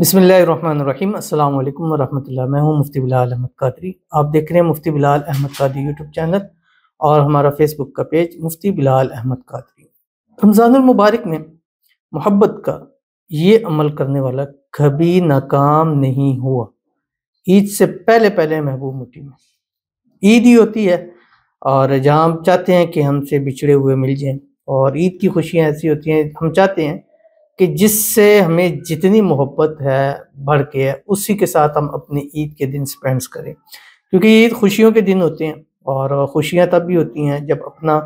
बिसमीम् अल्लाम वरहमल्ला मैं हूं मुफ्ती बिलाल अहमद कादरी आप देख रहे हैं मुफ्ती बिलाल अहमद कादरी यूट्यूब चैनल और हमारा फेसबुक का पेज मुफ्ती बिलाल अहमद कादरी रमज़ानमबारक में मोहब्बत का ये अमल करने वाला कभी नाकाम नहीं हुआ ईद से पहले पहले महबूब मुठी में ईद ही होती है और जहाँ हम चाहते हैं कि हमसे बिछड़े हुए मिल जाएँ और ईद की खुशियाँ ऐसी होती हैं हम चाहते हैं कि जिससे हमें जितनी मोहब्बत है भर के है उसी के साथ हम अपने ईद के दिन स्पेंड्स करें क्योंकि ईद खुशियों के दिन होते हैं और खुशियाँ तब भी होती हैं जब अपना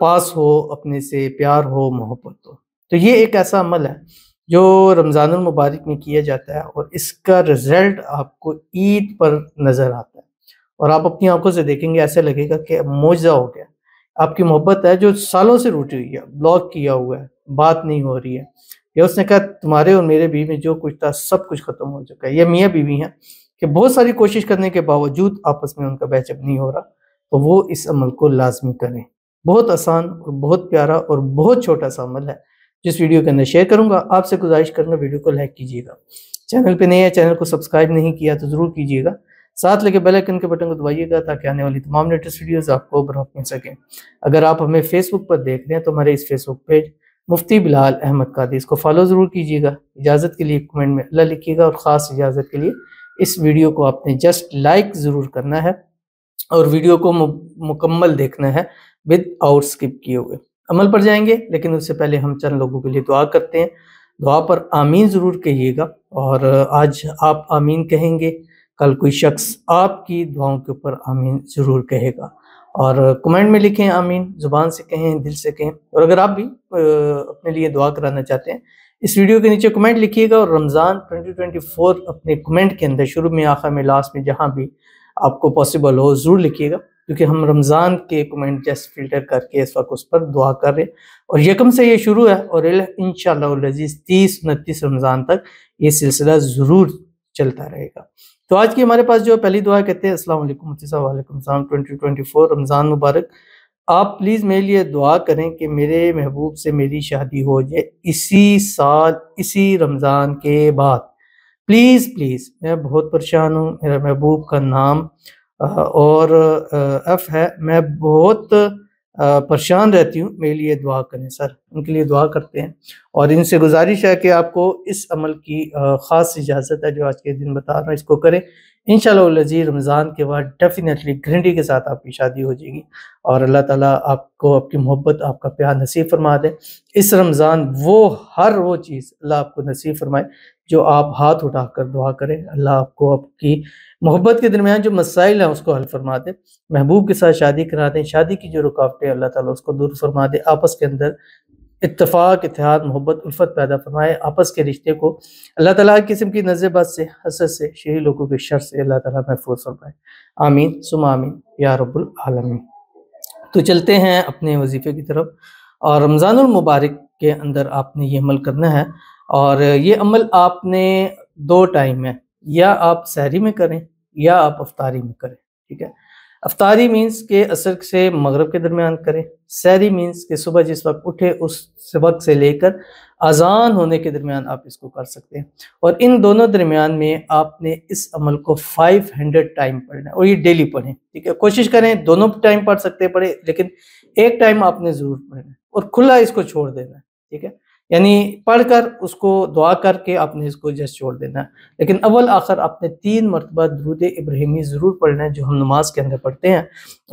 पास हो अपने से प्यार हो मोहब्बत हो तो ये एक ऐसा अमल है जो रमज़ान मुबारक में किया जाता है और इसका रिज़ल्ट आपको ईद पर नज़र आता है और आप अपनी आंखों से देखेंगे ऐसे लगेगा कि मुआवजा हो गया आपकी मोहब्बत है जो सालों से रूटी हुई है ब्लॉक किया हुआ है बात नहीं हो रही है या उसने कहा तुम्हारे और मेरे बीवी में जो कुछ था सब कुछ खत्म हो चुका है यह मियाँ बीवी हैं कि बहुत सारी कोशिश करने के बावजूद आपस में उनका बैचअप नहीं हो रहा तो वो इस अमल को लाजमी करें बहुत आसान और बहुत प्यारा और बहुत छोटा सा अमल है जिस वीडियो के अंदर शेयर करूंगा आपसे गुजारिश करूंगा वीडियो को लाइक कीजिएगा चैनल पे नए है चैनल को सब्सक्राइब नहीं किया तो ज़रूर कीजिएगा साथ लेके बेल आइकन के बटन को दबाइएगा ताकि आने वाली तमाम लेटेस्ट वीडियोस आपको बरहत मिल सकें अगर आप हमें फेसबुक पर देख रहे हैं तो हमारे इस फेसबुक पेज मुफ्ती बिलाल अहमद कादी इसको फॉलो ज़रूर कीजिएगा इजाज़त के लिए कमेंट में अल्लाह लिखिएगा और ख़ास इजाज़त के लिए इस वीडियो को आपने जस्ट लाइक ज़रूर करना है और वीडियो को मुकम्मल देखना है विद आउट स्किप किए हुए अमल पर जाएंगे लेकिन उससे पहले हम चंद लोगों के लिए दुआ करते हैं दुआ पर आमीन ज़रूर कहिएगा और आज आप आमीन कहेंगे कल कोई शख्स आपकी दुआओं के ऊपर आमीन ज़रूर कहेगा और कमेंट में लिखें आमीन ज़ुबान से कहें दिल से कहें और अगर आप भी अपने लिए दुआ कराना चाहते हैं इस वीडियो के नीचे कमेंट लिखिएगा और रमज़ान 2024 अपने कमेंट के अंदर शुरू में आखिर में लास्ट में जहाँ भी आपको पॉसिबल हो ज़रूर लिखिएगा क्योंकि हम रमज़ान के कमेंट जस्ट फिल्टर करके इस वक्त उस पर दुआ कर रहे हैं और यकम से ये शुरू है और इन शजीज़ तीस उनतीस रमज़ान तक ये सिलसिला ज़रूर चलता रहेगा तो आज की हमारे पास जो पहली दुआ कहते हैं अस्सलाम वालेकुम मुफ्ती साहब 2024 रमज़ान मुबारक आप प्लीज़ मेरे लिए दुआ करें कि मेरे महबूब से मेरी शादी हो जाए इसी साल इसी रमज़ान के बाद प्लीज़ प्लीज़ मैं बहुत परेशान हूँ मेरा महबूब का नाम और एफ़ है मैं बहुत परेशान रहती हूँ मेरे लिए दुआ करें सर उनके लिए दुआ करते हैं और इनसे गुजारिश है कि आपको इस अमल की ख़ास इजाज़त है जो आज के दिन बता रहा हूँ इसको करें इन शजी रमज़ान के बाद डेफिनेटली गारंटी के साथ आपकी शादी हो जाएगी और अल्लाह ताला आपको आपकी मोहब्बत आपका प्यार नसीब फरमा दे इस रमज़ान वो हर वो चीज़ अल्लाह आपको नसीब फरमाए जो आप हाथ उठा कर दुआ करें अल्लाह आपको आपकी मोहब्बत के दरमियान जो मसाइल हैं उसको हल फरमा दे महबूब के साथ शादी करा दें शादी की जो रुकावटें अल्लाह ताला उसको दूर फरमा दे आपस के अंदर इतफ़ाक़ इतिहाद मोहब्बत उल्फत पैदा फरमाए आपस के रिश्ते को अल्लाह ताला किस्म की नज़रबाज से हसद से शेरी लोगों के शर से अल्लाह ताला महफूज फरमाए आमीन सुम आमीन या रब्बुल आलमीन तो चलते हैं अपने वजीफ़े की तरफ और रमज़ानमबारक के अंदर आपने ये अमल करना है और ये अमल आपने दो टाइम है या आप सहरी में करें या आप अफ्तारी में करें ठीक है अफ्तारी मीन्स के असर से मगरब के दरमियान करें सैरी मीन्स के सुबह जिस वक्त उठे उस वक्त से लेकर अजान होने के दरमियान आप इसको कर सकते हैं और इन दोनों दरमियान में आपने इस अमल को 500 टाइम पढ़ना है और ये डेली पढ़ें ठीक है कोशिश करें दोनों टाइम पढ़ सकते पढ़े लेकिन एक टाइम आपने ज़रूर पढ़ना है और खुला इसको छोड़ देना है ठीक है यानी पढ़कर उसको दुआ करके आपने इसको जस्ट छोड़ देना है लेकिन अव्वल आखिर आपने तीन मरतबा दरूद इब्राहिमी ज़रूर पढ़ना है जो हम नमाज के अंदर पढ़ते हैं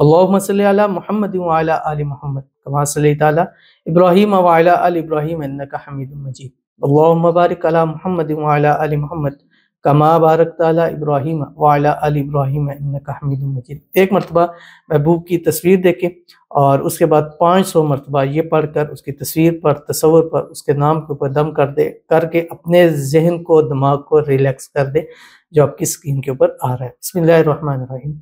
अल्लाह महमद आल महमद कमा इब्राहिम वाला अल इब्राहिम का हमीद मजीद अल्लाह मबारक अला महमद आल महमद कमा बारक इब्राहिम वाला अल इब्राहिम हमीद मजीद एक मरतबा महबूब की तस्वीर देखें और उसके बाद पाँच सौ मरतबा ये पढ़ कर उसकी तस्वीर पर तस्वर पर उसके नाम के ऊपर दम कर दे करके अपने जहन को दिमाग को रिलैक्स कर दे जो आपकी स्क्रीन के ऊपर आ रहा है बसमिल्लर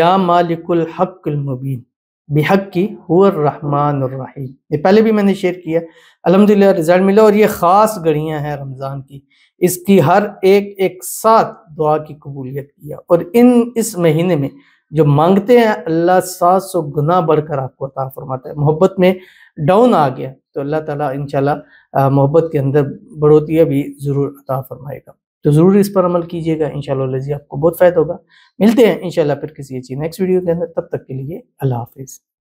या मालिकुल हक़ुल मुबीन बेहक की हुरहमानरहीम ये पहले भी मैंने शेयर किया अलहमदिल्ला रिज़ल्ट मिला और ये ख़ास घड़ियाँ हैं रमज़ान की इसकी हर एक एक साथ दुआ की कबूलियत किया और इन इस महीने में जो मांगते हैं अल्लाह सात सौ गुना बढ़कर आपको अता फरमाता है मोहब्बत में डाउन आ गया तो अल्लाह ताला इन मोहब्बत के अंदर बढ़ोतियाँ भी ज़रूर अता फरमाएगा तो ज़रूर इस पर अमल कीजिएगा इन आपको बहुत फ़ायदा होगा मिलते हैं इन फिर किसी अच्छी नेक्स्ट वीडियो के अंदर तब तक के लिए अल्लाह हाफिज़